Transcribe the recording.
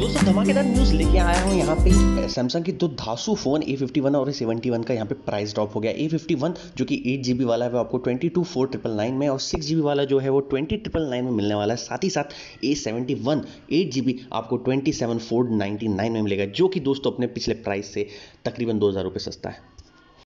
दोस्तों धमाकेदार न्यूज़ लेके आया हूँ यहाँ पे सैमसंग की दो धासु फ़ोन ए फिफ्टी वन और ए सेवेंटी वन का यहाँ पे प्राइस ड्रॉप हो गया ए फिफ्टी वन जो कि एट जी बी वाला है वो आपको twenty two four triple nine में और सिक्स जी बी वाला जो है वो ट्वेंटी ट्रिपल नाइन में मिलने वाला है साथ ही साथ A seventy one eight G B आपको twenty seven four ninety nine में मिलेगा जो कि दोस्तों अपने पिछले प्राइस से तकरीबन दो हज़ार रुपये सस्ता है